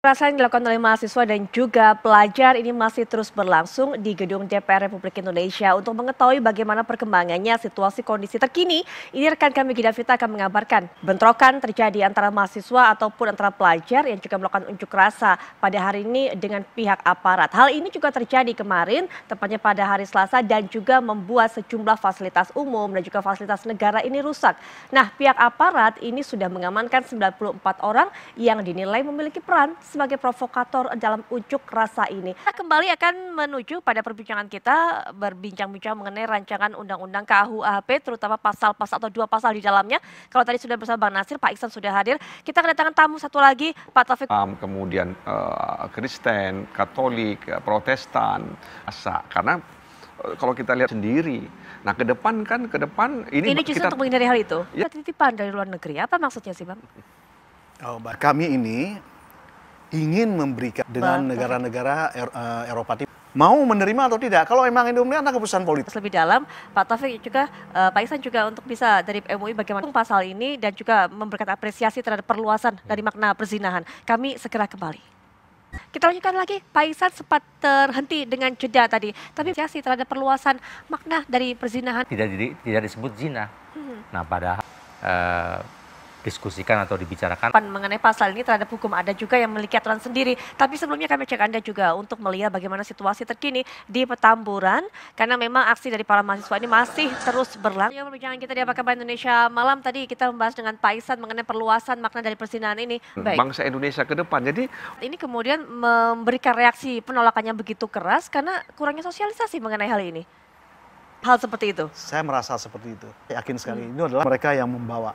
Perasaan yang dilakukan oleh mahasiswa dan juga pelajar ini masih terus berlangsung di gedung DPR Republik Indonesia. Untuk mengetahui bagaimana perkembangannya situasi kondisi terkini, ini rekan kami Gida Vita akan mengabarkan bentrokan terjadi antara mahasiswa ataupun antara pelajar yang juga melakukan unjuk rasa pada hari ini dengan pihak aparat. Hal ini juga terjadi kemarin, tepatnya pada hari Selasa dan juga membuat sejumlah fasilitas umum dan juga fasilitas negara ini rusak. Nah, pihak aparat ini sudah mengamankan 94 orang yang dinilai memiliki peran sebagai provokator dalam ujuk rasa ini. Kita kembali akan menuju pada perbincangan kita berbincang-bincang mengenai rancangan undang-undang KUHP terutama pasal-pasal atau dua pasal di dalamnya. Kalau tadi sudah bersama Bang Nasir, Pak Iksan sudah hadir. Kita kedatangan tamu satu lagi, Pak Taufik. Um, kemudian uh, Kristen, Katolik, eh, Protestan, Asa. Karena eh, kalau kita lihat sendiri. Nah, ke depan kan ke depan ini Ini justru kita... untuk menghindari hal itu. Ya. Titipan dari luar negeri. Apa maksudnya sih, Bang? Oh, Bang. Kami ini ingin memberikan dengan negara-negara eh, Eropa Timur. mau menerima atau tidak. Kalau memang ini ada keputusan politik. Lebih dalam, Pak Taufik juga, eh, Pak Isan juga untuk bisa dari MUI e bagaimana pasal ini dan juga memberikan apresiasi terhadap perluasan dari makna perzinahan. Kami segera kembali. Kita lanjutkan lagi, Pak Isan sempat terhenti dengan jeda tadi, tapi apresiasi terhadap perluasan makna dari perzinahan. Tidak, tidak disebut zina. Hmm. Nah padahal... Uh, didiskusikan atau dibicarakan. Mengenai pasal ini terhadap hukum ada juga yang memiliki aturan sendiri. Tapi sebelumnya kami cek Anda juga untuk melihat bagaimana situasi terkini di Petamburan karena memang aksi dari para mahasiswa ini masih terus berlangsung. Ya, perbincangan kita di Apa Kabar Indonesia malam tadi kita membahas dengan Pak Isan mengenai perluasan makna dari persidangan ini. Hmm, Baik. Bangsa Indonesia ke depan. Jadi ini kemudian memberikan reaksi penolakannya begitu keras karena kurangnya sosialisasi mengenai hal ini hal seperti itu? Saya merasa seperti itu, yakin sekali. Hmm. Ini adalah mereka yang membawa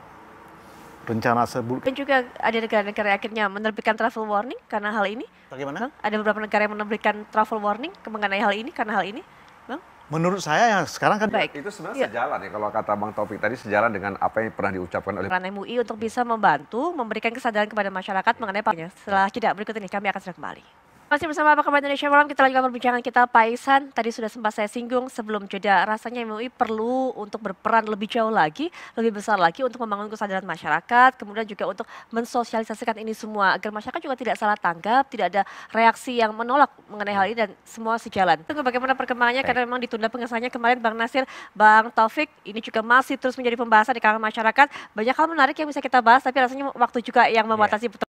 rencana sebelum. Dan juga ada negara-negara akhirnya menerbitkan travel warning karena hal ini. Bagaimana? Bang, ada beberapa negara yang menerbitkan travel warning mengenai hal ini karena hal ini. Bang? Menurut saya yang sekarang kan Baik. itu sebenarnya ya. sejalan ya kalau kata Bang Taufik tadi sejalan dengan apa yang pernah diucapkan oleh Peran MUI untuk bisa membantu memberikan kesadaran kepada masyarakat mengenai pakainya. Setelah tidak berikut ini kami akan segera kembali. Masih bersama apa kabar Indonesia malam kita lanjutkan perbincangan kita Pak Ihsan. Tadi sudah sempat saya singgung sebelum jeda rasanya MUI perlu untuk berperan lebih jauh lagi, lebih besar lagi untuk membangun kesadaran masyarakat, kemudian juga untuk mensosialisasikan ini semua agar masyarakat juga tidak salah tanggap, tidak ada reaksi yang menolak mengenai hal ini dan semua sejalan. Tunggu bagaimana perkembangannya karena memang ditunda pengesahannya kemarin Bang Nasir, Bang Taufik ini juga masih terus menjadi pembahasan di kalangan masyarakat. Banyak hal menarik yang bisa kita bahas tapi rasanya waktu juga yang iya. membatasi yeah.